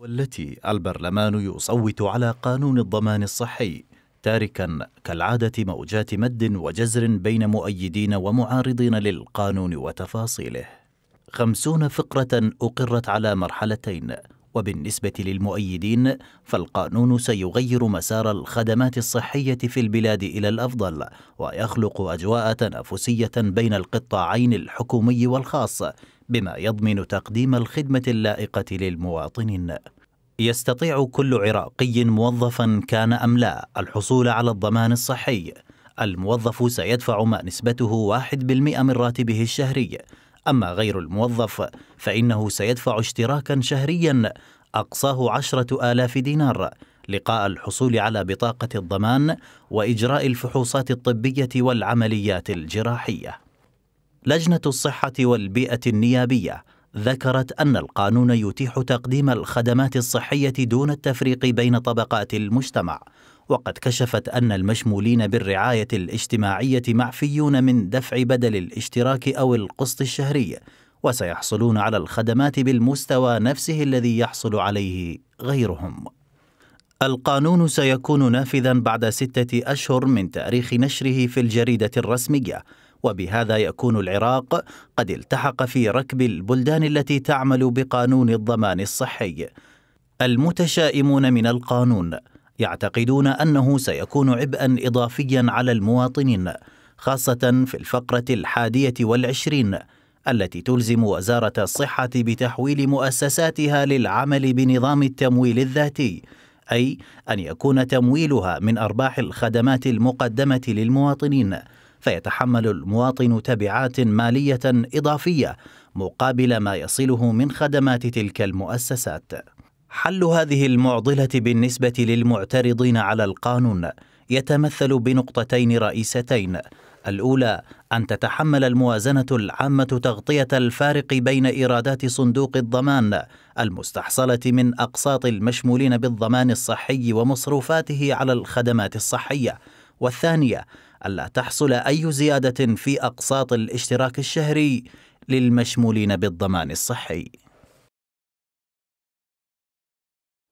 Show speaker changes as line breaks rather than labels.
والتي البرلمان يصوت على قانون الضمان الصحي تاركا كالعادة موجات مد وجزر بين مؤيدين ومعارضين للقانون وتفاصيله خمسون فقرة أقرت على مرحلتين وبالنسبة للمؤيدين فالقانون سيغير مسار الخدمات الصحية في البلاد إلى الأفضل ويخلق أجواء تنافسية بين القطاعين الحكومي والخاص بما يضمن تقديم الخدمة اللائقة للمواطنين. يستطيع كل عراقي موظفا كان أم لا الحصول على الضمان الصحي. الموظف سيدفع ما نسبته 1% من راتبه الشهري، أما غير الموظف فإنه سيدفع اشتراكا شهريا أقصاه عشرة آلاف دينار لقاء الحصول على بطاقة الضمان وإجراء الفحوصات الطبية والعمليات الجراحية لجنة الصحة والبيئة النيابية ذكرت أن القانون يتيح تقديم الخدمات الصحية دون التفريق بين طبقات المجتمع، وقد كشفت أن المشمولين بالرعاية الاجتماعية معفيون من دفع بدل الاشتراك أو القسط الشهري، وسيحصلون على الخدمات بالمستوى نفسه الذي يحصل عليه غيرهم. القانون سيكون نافذا بعد ستة أشهر من تاريخ نشره في الجريدة الرسمية، وبهذا يكون العراق قد التحق في ركب البلدان التي تعمل بقانون الضمان الصحي المتشائمون من القانون يعتقدون انه سيكون عبئا اضافيا على المواطنين خاصه في الفقره الحاديه والعشرين التي تلزم وزاره الصحه بتحويل مؤسساتها للعمل بنظام التمويل الذاتي اي ان يكون تمويلها من ارباح الخدمات المقدمه للمواطنين فيتحمل المواطن تبعات مالية إضافية مقابل ما يصله من خدمات تلك المؤسسات. حل هذه المعضلة بالنسبة للمعترضين على القانون يتمثل بنقطتين رئيستين الأولى أن تتحمل الموازنة العامة تغطية الفارق بين إيرادات صندوق الضمان المستحصلة من أقساط المشمولين بالضمان الصحي ومصروفاته على الخدمات الصحية، والثانية ألا تحصل أي زيادة في أقساط الاشتراك الشهري للمشمولين بالضمان الصحي